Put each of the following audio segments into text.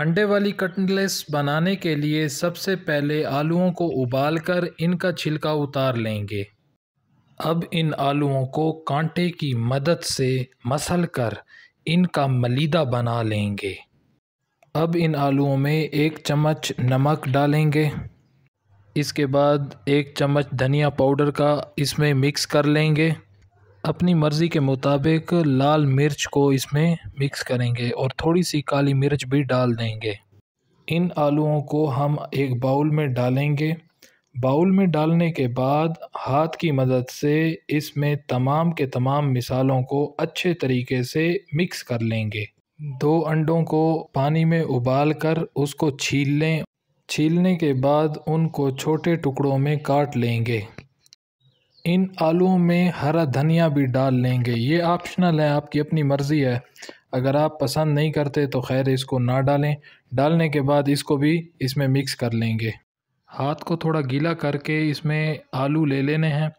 अंडे वाली कटलेस बनाने के लिए सबसे पहले आलूओं को उबालकर इनका छिलका उतार लेंगे अब इन आलूओं को कांटे की मदद से मसल कर इनका मलीदा बना लेंगे अब इन आलूओं में एक चम्मच नमक डालेंगे इसके बाद एक चम्मच धनिया पाउडर का इसमें मिक्स कर लेंगे अपनी मर्ज़ी के मुताबिक लाल मिर्च को इसमें मिक्स करेंगे और थोड़ी सी काली मिर्च भी डाल देंगे इन आलूओं को हम एक बाउल में डालेंगे बाउल में डालने के बाद हाथ की मदद से इसमें तमाम के तमाम मिसालों को अच्छे तरीके से मिक्स कर लेंगे दो अंडों को पानी में उबाल कर उसको छील लें छीलने के बाद उनको छोटे टुकड़ों में काट लेंगे इन आलुओं में हरा धनिया भी डाल लेंगे ये ऑप्शनल है आपकी अपनी मर्ज़ी है अगर आप पसंद नहीं करते तो खैर इसको ना डालें डालने के बाद इसको भी इसमें मिक्स कर लेंगे हाथ को थोड़ा गीला करके इसमें आलू ले लेने हैं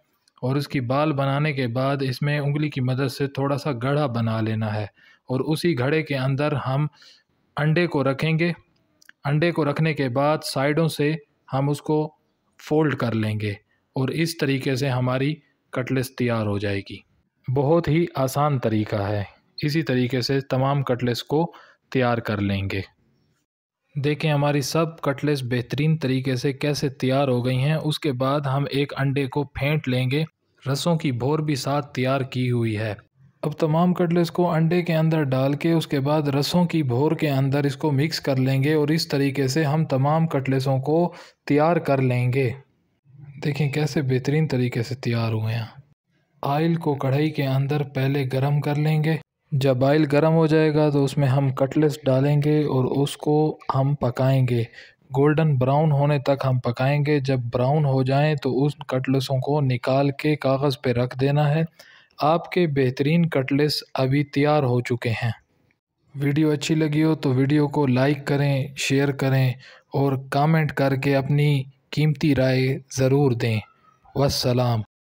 और उसकी बाल बनाने के बाद इसमें उंगली की मदद से थोड़ा सा गढ़ा बना लेना है और उसी घड़े के अंदर हम अंडे को रखेंगे अंडे को रखने के बाद साइडों से हम उसको फोल्ड कर लेंगे और इस तरीके से हमारी कटलेस तैयार हो जाएगी बहुत ही आसान तरीका है इसी तरीके से तमाम कटलेस को तैयार कर लेंगे देखें हमारी सब कटलेस बेहतरीन तरीके से कैसे तैयार हो गई हैं उसके बाद हम एक अंडे को फेंट लेंगे रसों की भोर भी साथ तैयार की हुई है अब तमाम कटलेस को अंडे के अंदर डाल के उसके बाद रसों की भोर के अंदर इसको मिक्स कर लेंगे और इस तरीके से हम तमाम कटलेसों को तैयार कर लेंगे देखें कैसे बेहतरीन तरीके से तैयार हुए हैं आयल को कढ़ाई के अंदर पहले गर्म कर लेंगे जब आयल गर्म हो जाएगा तो उसमें हम कटलेस डालेंगे और उसको हम पकाएंगे गोल्डन ब्राउन होने तक हम पकाएंगे जब ब्राउन हो जाएं तो उस कटलेसों को निकाल के कागज़ पे रख देना है आपके बेहतरीन कटलेस अभी तैयार हो चुके हैं वीडियो अच्छी लगी हो तो वीडियो को लाइक करें शेयर करें और कमेंट करके अपनी कीमती राय ज़रूर दें वसलाम